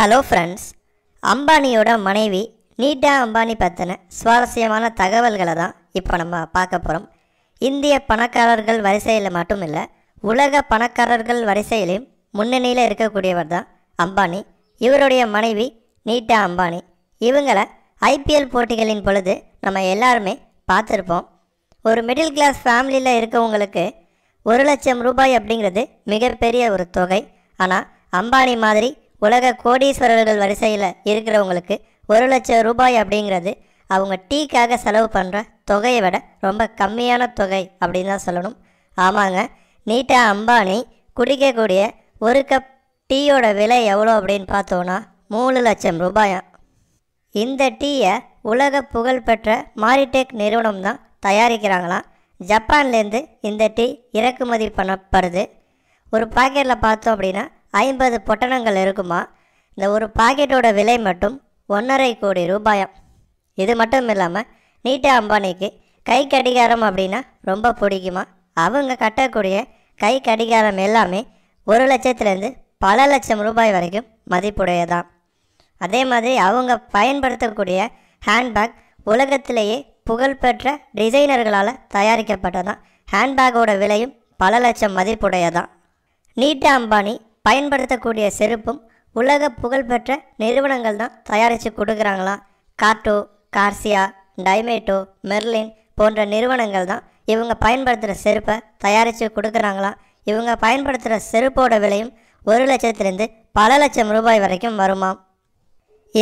hello friends அம்பானியோட மனைவி நீட்டா அம்பானி பற்றின சுவாரஸ்யமான தகவல்களை தான் இப்போ நம்ம பார்க்க போகிறோம் இந்திய பணக்காரர்கள் வரிசையில் மட்டும் இல்லை உலக பணக்காரர்கள் வரிசையிலையும் முன்னணியில் இருக்கக்கூடியவர் தான் அம்பானி இவருடைய மனைவி நீட்டா அம்பானி இவங்களை ஐபிஎல் போட்டிகளின் பொழுது நம்ம எல்லாருமே பார்த்துருப்போம் ஒரு மிடில் கிளாஸ் ஃபேமிலியில் இருக்கவங்களுக்கு ஒரு லட்சம் ரூபாய் அப்படிங்கிறது மிகப்பெரிய ஒரு தொகை ஆனால் அம்பானி மாதிரி உலக கோடீஸ்வரர்கள் வரிசையில் இருக்கிறவங்களுக்கு ஒரு லட்சம் ரூபாய் அப்படிங்கிறது அவங்க டீக்காக செலவு பண்ணுற தொகையை விட ரொம்ப கம்மியான தொகை அப்படின்னு தான் சொல்லணும் ஆமாங்க நீட்டாக அம்பானி குடிக்கக்கூடிய ஒரு கப் டீயோட விலை எவ்வளோ அப்படின்னு பார்த்தோன்னா மூணு லட்சம் ரூபாயா இந்த டீயை உலக புகழ்பெற்ற மாரிடெக் நிறுவனம் தான் தயாரிக்கிறாங்களாம் ஜப்பான்லேருந்து இந்த டீ இறக்குமதி பண்ணப்படுது ஒரு பாக்கெட்டில் பார்த்தோம் அப்படின்னா ஐம்பது பொட்டணங்கள் இருக்குமா இந்த ஒரு பாக்கெட்டோட விலை மட்டும் ஒன்றரை கோடி ரூபாயாம் இது மட்டும் இல்லாமல் நீட்டா அம்பானிக்கு கை கடிகாரம் அப்படின்னா ரொம்ப பிடிக்குமா அவங்க கட்டக்கூடிய கை கடிகாரம் எல்லாமே ஒரு லட்சத்துலேருந்து பல லட்சம் ரூபாய் வரைக்கும் மதிப்புடையதான் அதே மாதிரி அவங்க பயன்படுத்தக்கூடிய ஹேண்ட்பேக் உலகத்திலேயே புகழ்பெற்ற டிசைனர்களால் தயாரிக்கப்பட்டதான் ஹேண்ட்பேக்கோட விலையும் பல லட்சம் மதிப்புடையதான் நீட்டா அம்பானி பயன்படுத்தக்கூடிய செருப்பும் உலக புகழ்பெற்ற நிறுவனங்கள் தான் தயாரித்து கொடுக்குறாங்களாம் காட்டோ கார்சியா டைமேட்டோ மெர்லின் போன்ற நிறுவனங்கள் தான் இவங்க பயன்படுத்துகிற செருப்பை தயாரித்து கொடுக்குறாங்களாம் இவங்க பயன்படுத்துகிற செருப்போட விலையும் ஒரு லட்சத்துலேருந்து பல லட்சம் ரூபாய் வரைக்கும் வருமாம்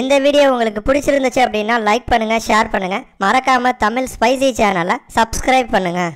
இந்த வீடியோ உங்களுக்கு பிடிச்சிருந்துச்சு அப்படின்னா லைக் பண்ணுங்கள் ஷேர் பண்ணுங்கள் மறக்காமல் தமிழ் ஸ்பைசி சேனலை சப்ஸ்கிரைப் பண்ணுங்கள்